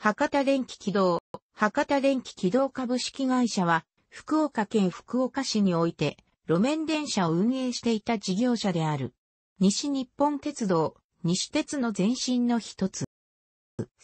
博多電気軌道、博多電気軌道株式会社は、福岡県福岡市において、路面電車を運営していた事業者である。西日本鉄道、西鉄の前身の一つ。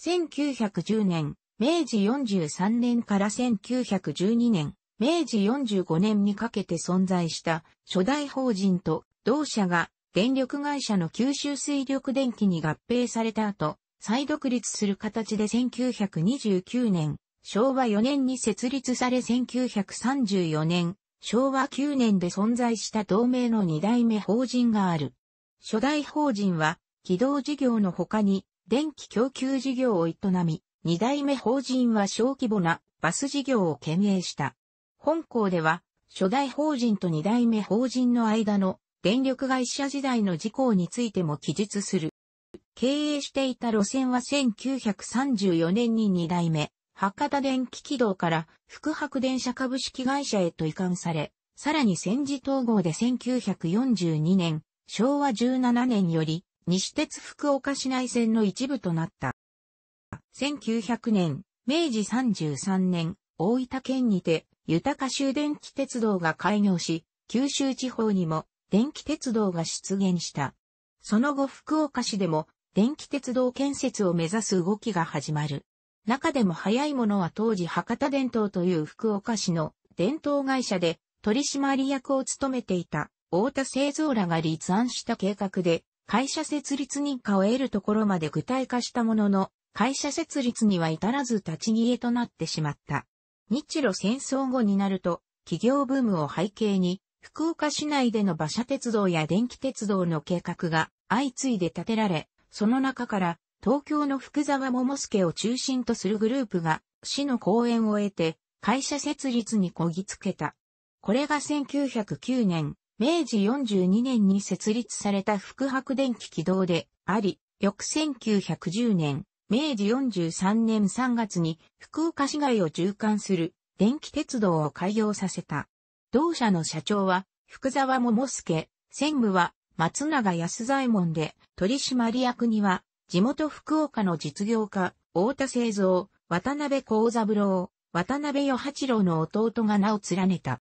1910年、明治43年から1912年、明治45年にかけて存在した初代法人と同社が電力会社の九州水力電気に合併された後、再独立する形で1929年、昭和4年に設立され1934年、昭和9年で存在した同盟の2代目法人がある。初代法人は、起動事業の他に、電気供給事業を営み、2代目法人は小規模なバス事業を兼営した。本校では、初代法人と2代目法人の間の電力会社時代の事項についても記述する。経営していた路線は1934年に2代目、博多電気軌道から福白電車株式会社へと移管され、さらに戦時統合で1942年、昭和17年より、西鉄福岡市内線の一部となった。1900年、明治33年、大分県にて、豊州電気鉄道が開業し、九州地方にも電気鉄道が出現した。その後福岡市でも電気鉄道建設を目指す動きが始まる。中でも早いものは当時博多電灯という福岡市の電灯会社で取締役を務めていた太田製造らが立案した計画で会社設立認可を得るところまで具体化したものの会社設立には至らず立ち消えとなってしまった。日露戦争後になると企業ブームを背景に福岡市内での馬車鉄道や電気鉄道の計画が相次いで建てられ、その中から東京の福沢桃介を中心とするグループが市の講演を得て会社設立にこぎつけた。これが1909年、明治42年に設立された福白電気軌道であり、翌1910年、明治43年3月に福岡市街を縦貫する電気鉄道を開業させた。同社の社長は福沢桃介、専務は松永安左衛門で、取締役には、地元福岡の実業家、大田製造、渡辺幸三郎、渡辺与八郎の弟が名を連ねた。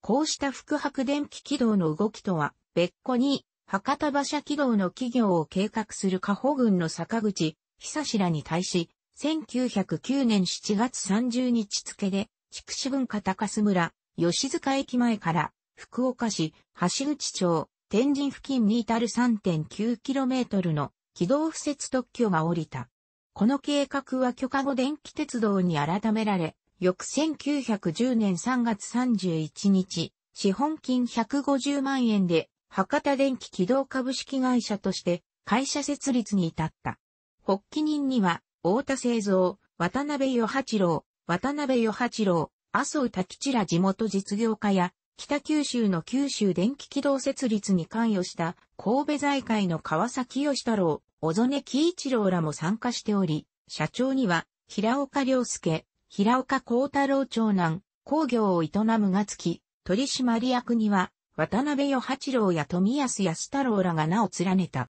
こうした副白電気軌道の動きとは、別個に、博多馬車軌道の企業を計画する加保軍の坂口、久志らに対し、1909年7月30日付で、筑紫文化高須村、吉塚駅前から、福岡市、橋口町、天神付近に至る 3.9km の軌道敷設特許が降りた。この計画は許可後電気鉄道に改められ、翌1910年3月31日、資本金150万円で博多電気軌道株式会社として会社設立に至った。発起人には、太田製造、渡辺与八郎、渡辺与八郎、麻生滝地ら地元実業家や北九州の九州電気軌道設立に関与した神戸財界の川崎義太郎、小曽根喜一郎らも参加しており、社長には平岡良介、平岡幸太郎長男、工業を営むがつき、取締役には渡辺与八郎や富安安太郎らが名を連ねた。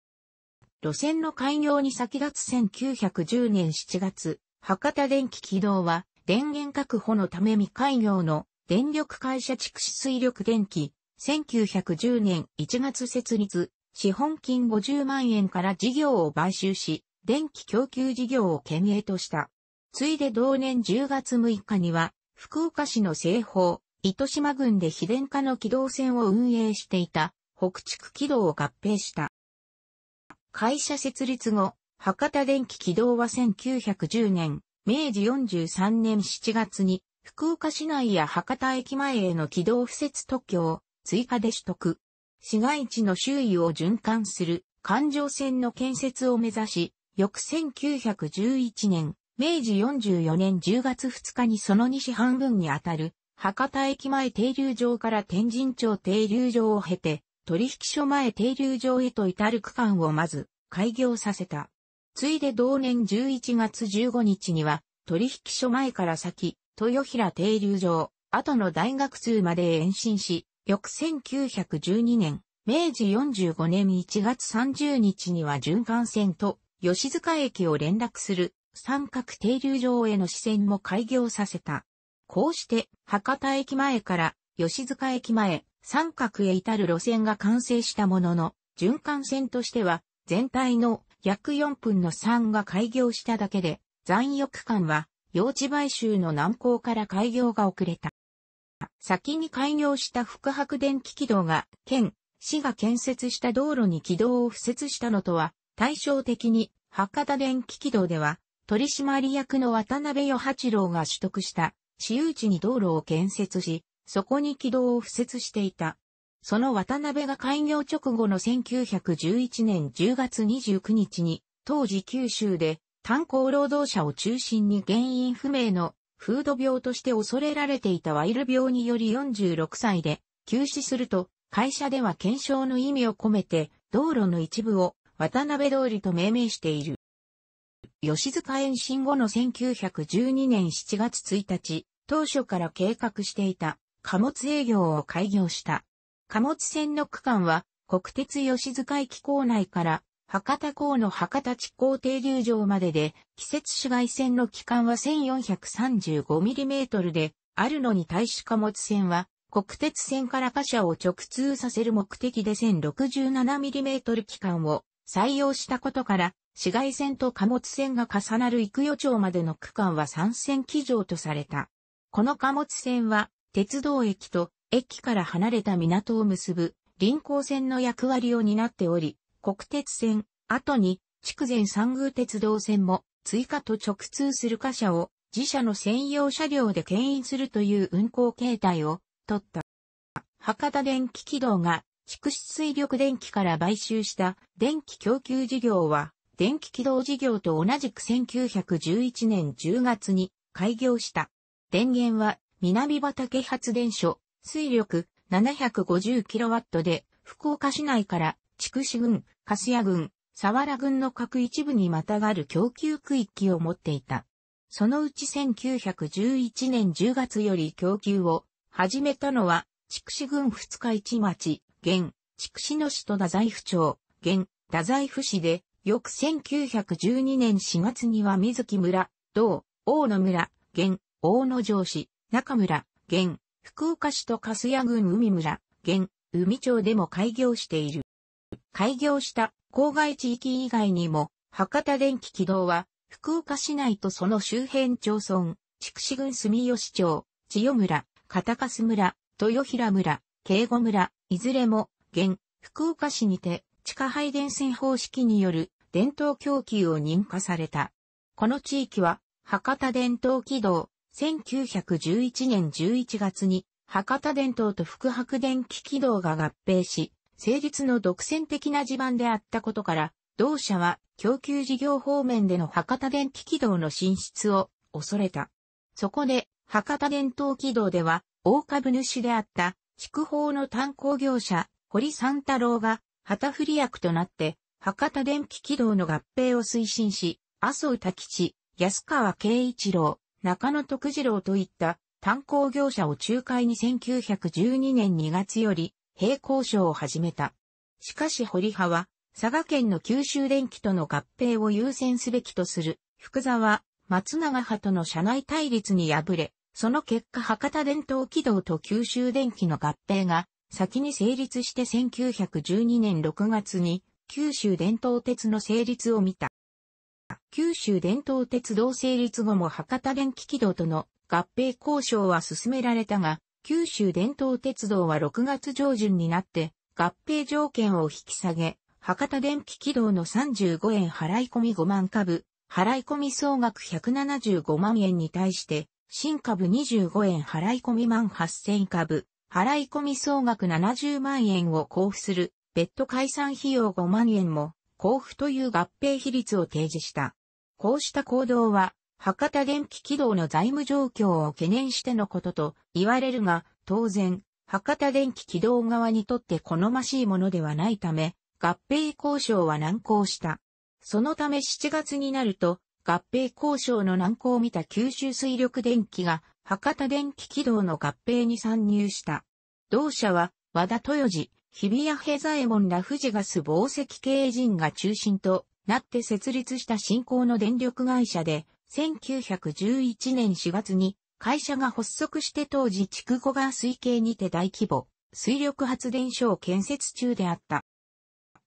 路線の開業に先立つ1910年7月、博多電気軌道は電源確保のため未開業の電力会社蓄紫水力電機、1910年1月設立、資本金50万円から事業を買収し、電気供給事業を県営とした。ついで同年10月6日には、福岡市の西方、糸島郡で非電化の軌道線を運営していた、北畜軌道を合併した。会社設立後、博多電気軌道は1910年、明治43年7月に福岡市内や博多駅前への軌道敷設特許を追加で取得。市街地の周囲を循環する環状線の建設を目指し、翌1911年、明治44年10月2日にその西半分にあたる、博多駅前停留場から天神町停留場を経て、取引所前停留場へと至る区間をまず開業させた。ついで同年11月15日には、取引所前から先、豊平停留場、後の大学通まで延伸し、翌1912年、明治45年1月30日には循環線と吉塚駅を連絡する三角停留場への支線も開業させた。こうして博多駅前から吉塚駅前、三角へ至る路線が完成したものの、循環線としては全体の約4分の3が開業しただけで、残翼間は用地買収の難航から開業が遅れた。先に開業した福白電気軌道が、県、市が建設した道路に軌道を敷設したのとは、対照的に、博多電気軌道では、取締役の渡辺与八郎が取得した、私有地に道路を建設し、そこに軌道を敷設していた。その渡辺が開業直後の1911年10月29日に、当時九州で炭鉱労働者を中心に原因不明のフード病として恐れられていたワイル病により46歳で休止すると会社では検証の意味を込めて道路の一部を渡辺通りと命名している。吉塚延伸後の1912年7月1日、当初から計画していた貨物営業を開業した。貨物船の区間は国鉄吉塚駅構内から博多港の博多地港停留場までで、季節紫外線の期間は 1435mm で、あるのに対し貨物船は、国鉄線から貨車を直通させる目的で 1067mm 期間を採用したことから、紫外線と貨物船が重なる幾予町までの区間は3線機上とされた。この貨物船は、鉄道駅と駅から離れた港を結ぶ臨港線の役割を担っており、国鉄線、後に、筑前三宮鉄道線も、追加と直通する貨車を、自社の専用車両で牽引するという運行形態を、取った。博多電気軌道が、筑紫水力電気から買収した電気供給事業は、電気軌道事業と同じく1911年10月に開業した。電源は南畑発電所、水力 750kW で福岡市内から筑紫郡、粕谷郡、沢良郡の各一部にまたがる供給区域を持っていた。そのうち1911年10月より供給を始めたのは、筑紫郡二日市町、現、筑紫野市と太宰府町、現、太宰府市で、翌1912年4月には水木村、同、大野村、現、大野城市、中村、現、福岡市と粕谷郡海村、現、海町でも開業している。開業した郊外地域以外にも、博多電気軌道は、福岡市内とその周辺町村、筑紫郡住吉町、千代村、片粕村、豊平村、慶吾村、いずれも、現、福岡市にて、地下配電線方式による伝統供給を認可された。この地域は、博多伝統軌道、1911年11月に、博多伝統と福博電気軌道が合併し、成立の独占的な地盤であったことから、同社は供給事業方面での博多電気軌道の進出を恐れた。そこで、博多電灯軌道では、大株主であった、筑豊の炭鉱業者、堀三太郎が、旗振り役となって、博多電気軌道の合併を推進し、麻生多吉、安川慶一郎、中野徳次郎といった炭鉱業者を仲介に1912年2月より並行賞を始めた。しかし堀派は、佐賀県の九州電機との合併を優先すべきとする、福沢、松永派との社内対立に敗れ、その結果博多伝統軌道と九州電機の合併が先に成立して1912年6月に九州伝統鉄の成立を見た。九州伝統鉄道成立後も博多電気軌道との合併交渉は進められたが、九州伝統鉄道は6月上旬になって合併条件を引き下げ、博多電気軌道の35円払い込み5万株、払い込み総額175万円に対して、新株25円払い込み万8000株、払い込み総額70万円を交付する、別途解散費用5万円も、交付という合併比率を提示した。こうした行動は、博多電気軌道の財務状況を懸念してのことと言われるが、当然、博多電気軌道側にとって好ましいものではないため、合併交渉は難航した。そのため7月になると、合併交渉の難航を見た九州水力電気が、博多電気軌道の合併に参入した。同社は、和田豊治、日比谷平左衛門ら富士ガス防石経営陣が中心となって設立した新興の電力会社で、1911年4月に会社が発足して当時筑後川水系にて大規模水力発電所を建設中であった。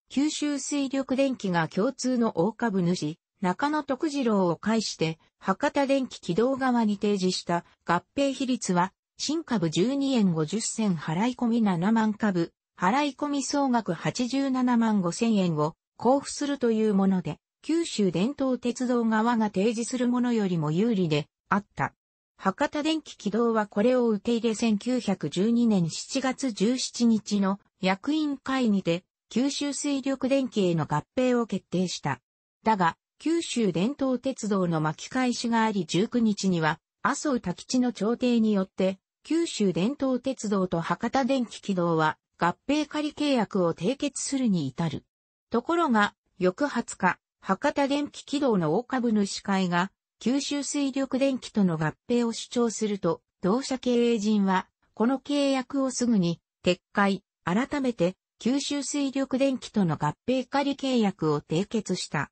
九州水力電気が共通の大株主、中野徳次郎を介して博多電気軌道側に提示した合併比率は新株12円50銭払い込み7万株、払い込み総額87万5千円を交付するというもので、九州伝統鉄道側が提示するものよりも有利であった。博多電気軌道はこれを受け入れ1912年7月17日の役員会議で九州水力電気への合併を決定した。だが、九州伝統鉄道の巻き返しがあり19日には、麻生滝吉の調停によって、九州伝統鉄道と博多電気軌道は合併仮契約を締結するに至る。ところが、翌20日、博多電気軌道の大株主会が、九州水力電気との合併を主張すると、同社経営陣は、この契約をすぐに、撤回、改めて、九州水力電気との合併仮契約を締結した。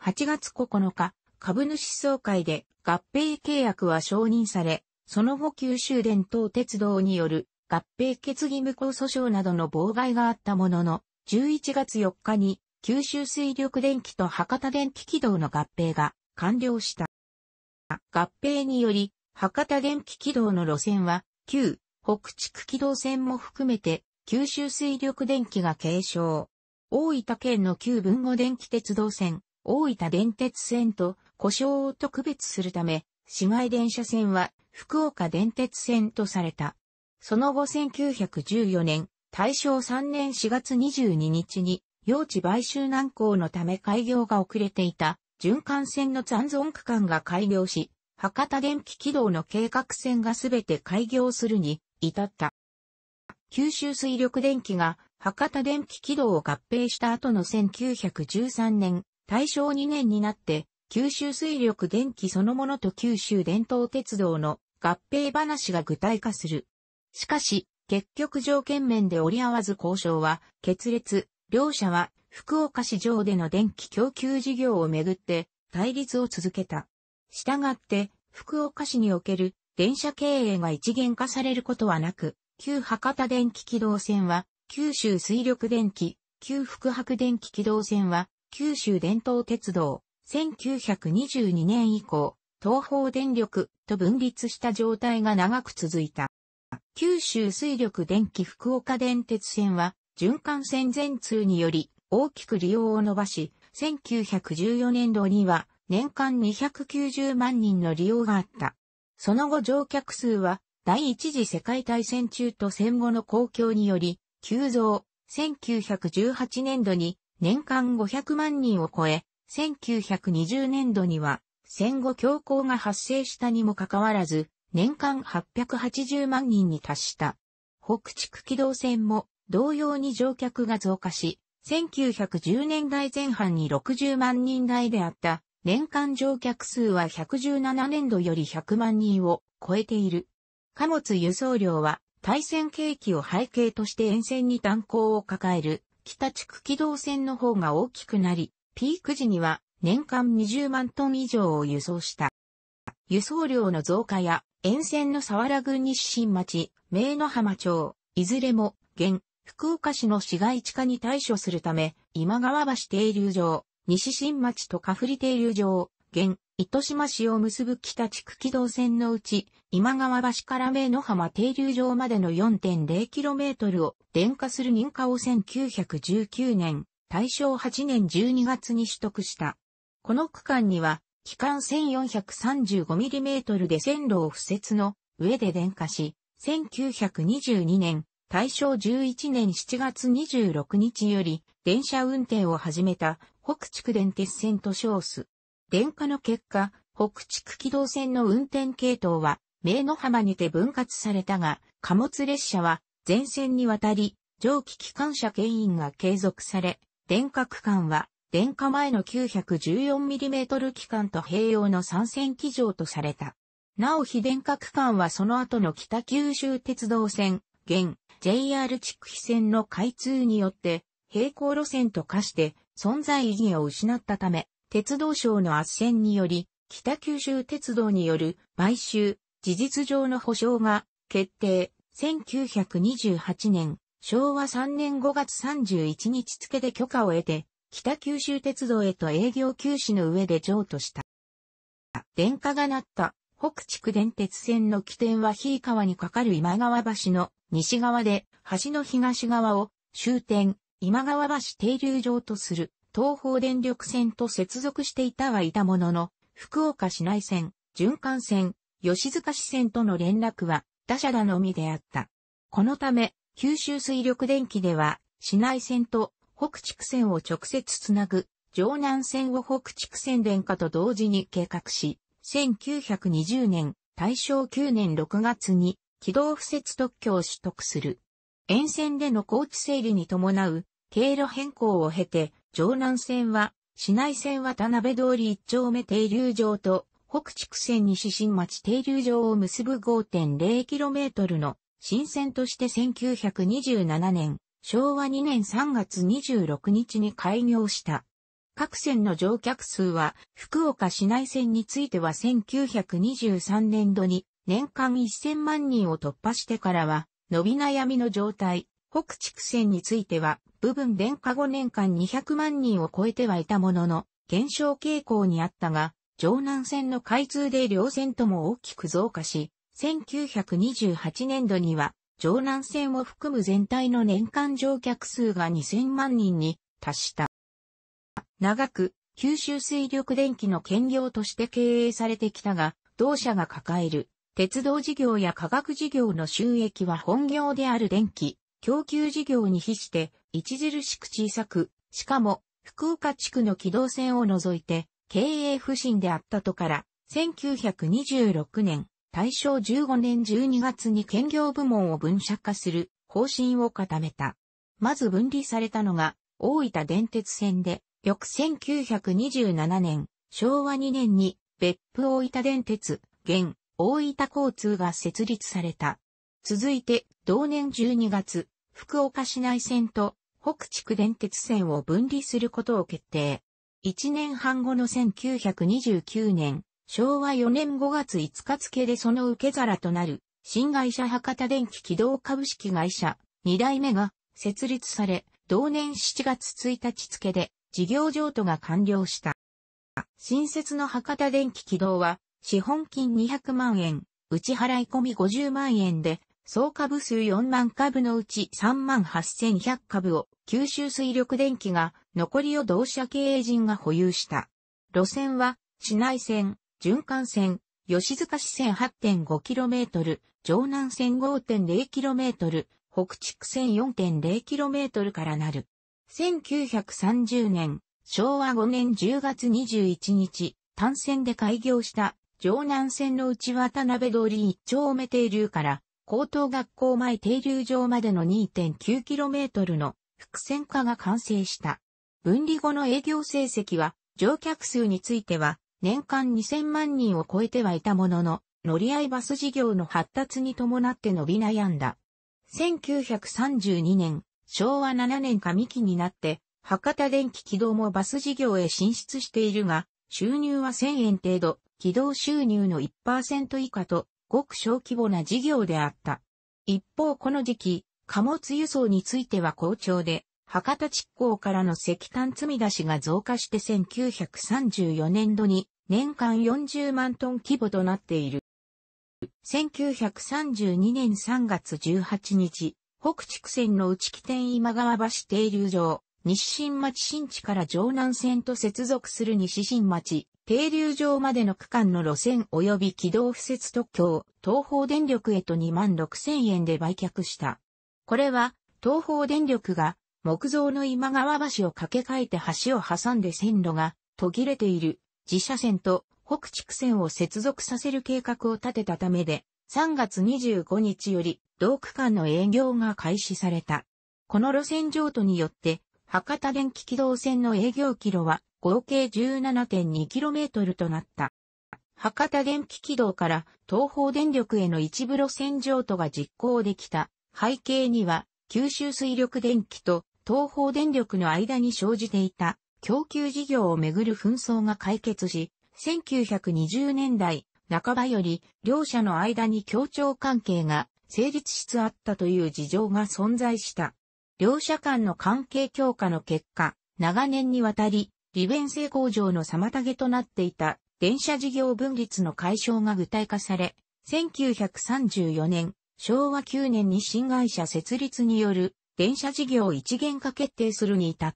8月9日、株主総会で合併契約は承認され、その後九州電灯鉄道による合併決議無効訴訟などの妨害があったものの、11月4日に九州水力電機と博多電気軌道の合併が完了した。合併により、博多電気軌道の路線は、旧北地区軌道線も含めて、九州水力電機が継承。大分県の旧文後電気鉄道線、大分電鉄線と故障を特別するため、市外電車線は福岡電鉄線とされた。その後1914年、大正3年4月22日に用地買収難航のため開業が遅れていた、循環線の残存区間が開業し、博多電気軌道の計画線がすべて開業するに至った。九州水力電気が博多電気軌道を合併した後の1913年、大正2年になって、九州水力電気そのものと九州伝統鉄道の合併話が具体化する。しかし、結局条件面で折り合わず交渉は決裂、両社は福岡市場での電気供給事業をめぐって対立を続けた。したがって、福岡市における電車経営が一元化されることはなく、旧博多電気軌道線は九州水力電気、旧福博電気軌道線は九州伝統鉄道、1922年以降、東方電力と分立した状態が長く続いた。九州水力電気福岡電鉄線は循環線全通により大きく利用を伸ばし、1914年度には年間290万人の利用があった。その後乗客数は第一次世界大戦中と戦後の公共により急増、1918年度に年間500万人を超え、1920年度には戦後恐慌が発生したにもかかわらず、年間880万人に達した。北地区機動線も同様に乗客が増加し、1910年代前半に60万人台であった年間乗客数は117年度より100万人を超えている。貨物輸送量は対戦景気を背景として沿線に炭鉱を抱える北地区機動線の方が大きくなり、ピーク時には年間20万トン以上を輸送した。輸送量の増加や沿線の沢良郡西新町、明野浜町、いずれも現福岡市の市街地化に対処するため、今川橋停留場、西新町とカフリ停留場、現、糸島市を結ぶ北地区軌道線のうち、今川橋から目の浜停留場までの 4.0km を電化する認可を1919年、大正8年12月に取得した。この区間には、機関 1435mm で線路を敷設の上で電化し、1922年、大正11年7月26日より電車運転を始めた北区電鉄線と称す。電化の結果、北区軌道線の運転系統は、名の浜にて分割されたが、貨物列車は全線にわたり、蒸気機関車牽引が継続され、電化区間は、電化前の 914mm 機関と併用の参戦機場とされた。なお非電化区間はその後の北九州鉄道線、現、JR 筑肥線の開通によって、並行路線と化して存在意義を失ったため、鉄道省の圧線により、北九州鉄道による買収、事実上の保障が決定。1928年、昭和3年5月31日付で許可を得て、北九州鉄道へと営業休止の上で譲渡した。電化がなった北地電鉄線の起点は日川に架かる今川橋の西側で、橋の東側を終点、今川橋停留場とする東方電力線と接続していたはいたものの、福岡市内線、循環線、吉塚市線との連絡は他社らのみであった。このため、九州水力電機では、市内線と北地線を直接つなぐ、城南線を北地線電化と同時に計画し、1920年、大正9年6月に、軌道敷設特許を取得する。沿線での高地整理に伴う、経路変更を経て、城南線は、市内線は田辺通り一丁目停留場と、北地区線西新町停留場を結ぶ 5.0km の新線として1927年、昭和2年3月26日に開業した。各線の乗客数は、福岡市内線については1923年度に年間1000万人を突破してからは、伸び悩みの状態、北畜線については、部分電化後年間200万人を超えてはいたものの、減少傾向にあったが、城南線の開通で両線とも大きく増加し、1928年度には、城南線を含む全体の年間乗客数が2000万人に達した。長く、九州水力電気の兼業として経営されてきたが、同社が抱える、鉄道事業や化学事業の収益は本業である電気、供給事業に比して、著しく小さく、しかも、福岡地区の軌道線を除いて、経営不振であったとから、1926年、大正15年12月に兼業部門を分社化する方針を固めた。まず分離されたのが、大分電鉄線で、翌1927年、昭和2年に別府大分電鉄、現大分交通が設立された。続いて、同年12月、福岡市内線と北地区電鉄線を分離することを決定。1年半後の1929年、昭和4年5月5日付でその受け皿となる、新会社博多電気軌道株式会社、2代目が設立され、同年7月1日付で、事業譲渡が完了した。新設の博多電気軌道は、資本金200万円、内払い込み50万円で、総株数4万株のうち3万8100株を九州水力電気が残りを同社経営陣が保有した。路線は市内線、循環線、吉塚市線 8.5km、城南線 5.0km、北地区線 4.0km からなる。1930年、昭和5年10月21日、単線で開業した城南線の内渡辺通り一丁目停留から、高等学校前停留場までの 2.9km の伏線化が完成した。分離後の営業成績は、乗客数については、年間2000万人を超えてはいたものの、乗り合いバス事業の発達に伴って伸び悩んだ。1932年、昭和7年上期になって、博多電気軌道もバス事業へ進出しているが、収入は1000円程度、軌道収入の1%以下と、ごく小規模な事業であった。一方この時期、貨物輸送については好調で、博多地港からの石炭積み出しが増加して1934年度に年間40万トン規模となっている。1932年3月18日、北畜線の内起点今川橋停留場、西新町新地から城南線と接続する西新町、停留場までの区間の路線及び軌道付設特許を東方電力へと2万6千円で売却した。これは東方電力が木造の今川橋を架け替えて橋を挟んで線路が途切れている自社線と北畜線を接続させる計画を立てたためで、3月25日より、同区間の営業が開始された。この路線譲渡によって、博多電気軌道線の営業キロは合計 17.2km となった。博多電気軌道から東方電力への一部路線譲渡が実行できた背景には九州水力電気と東方電力の間に生じていた供給事業をめぐる紛争が解決し、1920年代半ばより、両者の間に協調関係が成立しつあったという事情が存在した。両者間の関係強化の結果、長年にわたり、利便性向上の妨げとなっていた電車事業分立の解消が具体化され、1934年、昭和9年に新会社設立による電車事業一元化決定するに至っ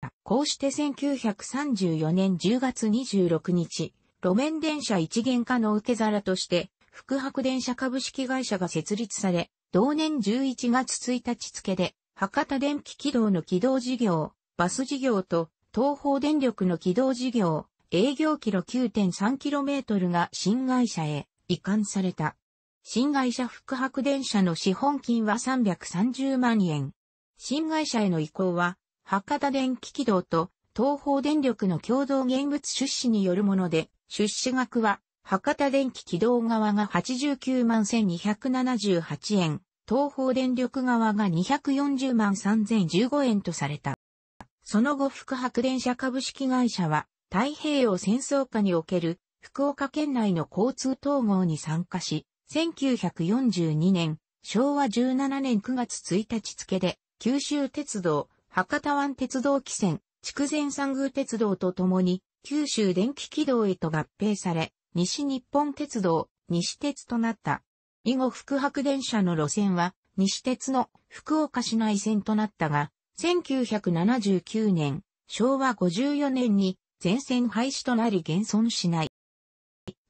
た。こうして1934年10月26日、路面電車一元化の受け皿として、福博電車株式会社が設立され、同年11月1日付で、博多電気軌道の軌道事業、バス事業と、東方電力の軌道事業、営業キロ 9.3km が新会社へ移管された。新会社福博電車の資本金は330万円。新会社への移行は、博多電気軌道と東方電力の共同現物出資によるもので、出資額は、博多電気軌道側が89万1278円、東方電力側が240万3015円とされた。その後、福白電車株式会社は、太平洋戦争下における福岡県内の交通統合に参加し、1942年、昭和17年9月1日付で、九州鉄道、博多湾鉄道汽船、筑前山宮鉄道とともに、九州電気軌道へと合併され、西日本鉄道、西鉄となった。以後福白電車の路線は、西鉄の福岡市内線となったが、1979年、昭和54年に全線廃止となり現存しない。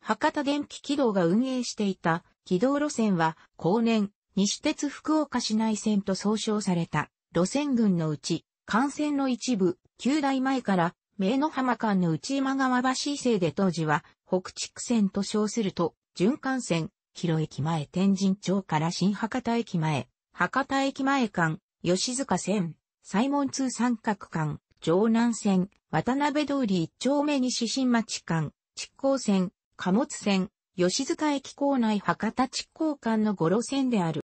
博多電気軌道が運営していた軌道路線は、後年、西鉄福岡市内線と総称された路線群のうち、幹線の一部、旧来前から、名の浜間の内今川橋伊勢で当時は、北地区線と称すると、循環線、広駅前天神町から新博多駅前、博多駅前間、吉塚線、西門通三角間、城南線、渡辺通り一丁目西新町間、築港線、貨物線、吉塚駅構内博多築港間の5路線である。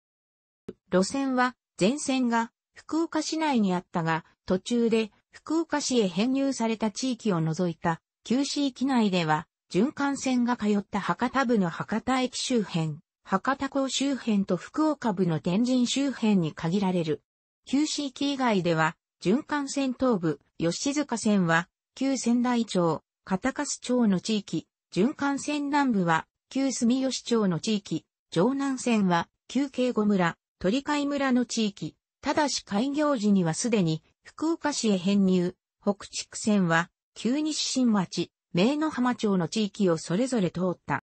路線は、全線が福岡市内にあったが、途中で福岡市へ編入された地域を除いた、旧市域内では、循環線が通った博多部の博多駅周辺、博多港周辺と福岡部の天神周辺に限られる。旧市域以外では、循環線東部、吉塚線は、旧仙台町、片笠町の地域、循環線南部は、旧住吉町の地域、城南線は、旧慶吾村、鳥海村の地域、ただし開業時にはすでに、福岡市へ編入、北畜線は、旧西新町、名野浜町の地域をそれぞれ通った。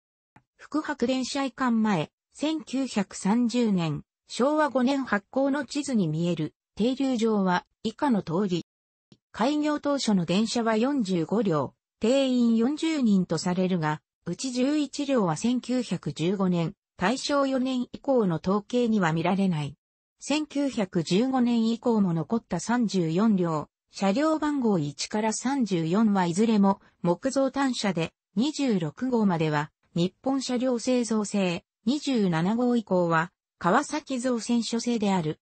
福白電車移管前、1930年、昭和5年発行の地図に見える、停留場は以下の通り。開業当初の電車は45両、定員40人とされるが、うち11両は1915年、大正4年以降の統計には見られない。1915年以降も残った34両、車両番号1から34はいずれも木造単車で26号までは日本車両製造製、27号以降は川崎造船所製である。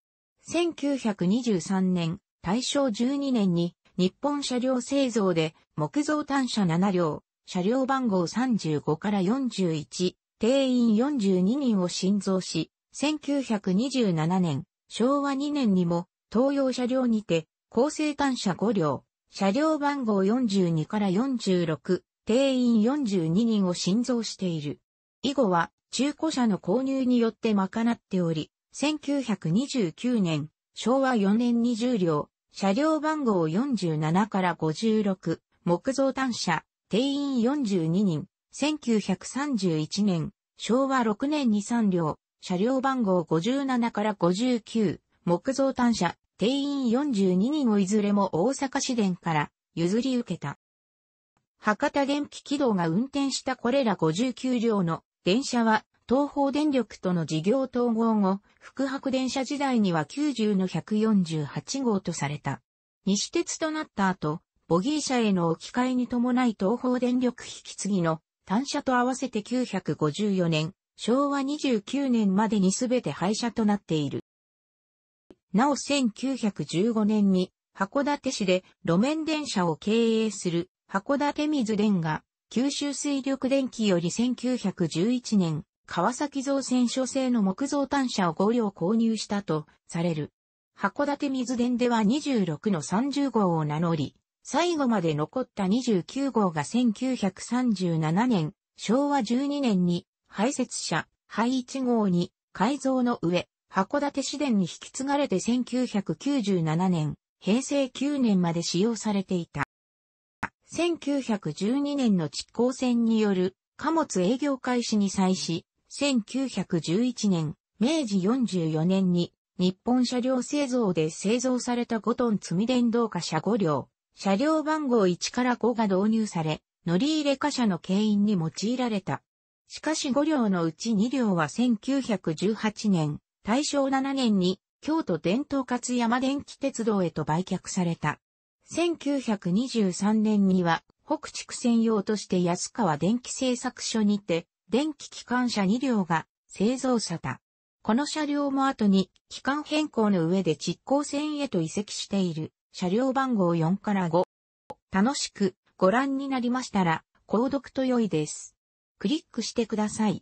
1923年、大正12年に日本車両製造で木造単車7両、車両番号35から41、定員42人を新造し、1927年、昭和2年にも東洋車両にて、高生単車5両、車両番号42から46、定員42人を新造している。以後は中古車の購入によって賄っており、1929年、昭和4年20両、車両番号47から56、木造単車、定員42人、1931年、昭和6年に3両、車両番号57から59、木造単車、定員42人をいずれも大阪市電から譲り受けた。博多電気軌道が運転したこれら59両の電車は東方電力との事業統合後、福白電車時代には90の148号とされた。西鉄となった後、ボギー車への置き換えに伴い東方電力引き継ぎの単車と合わせて954年、昭和29年までにすべて廃車となっている。なお1915年に函館市で路面電車を経営する函館水電が九州水力電気より1911年川崎造船所製の木造単車を5両購入したとされる。函館水電では26の30号を名乗り、最後まで残った29号が1937年、昭和12年に排泄車、排1号に改造の上、函館市電に引き継がれて1997年、平成9年まで使用されていた。1912年の蓄光船による貨物営業開始に際し、1911年、明治44年に日本車両製造で製造された5トン積み電動貨車5両、車両番号1から5が導入され、乗り入れ貨車の牽引に用いられた。しかし5両のうち2両は1918年、大正7年に京都伝統勝山電気鉄道へと売却された。1923年には北畜専用として安川電気製作所にて電気機関車2両が製造された。この車両も後に機関変更の上で実行線へと移籍している車両番号4から5。楽しくご覧になりましたら購読と良いです。クリックしてください。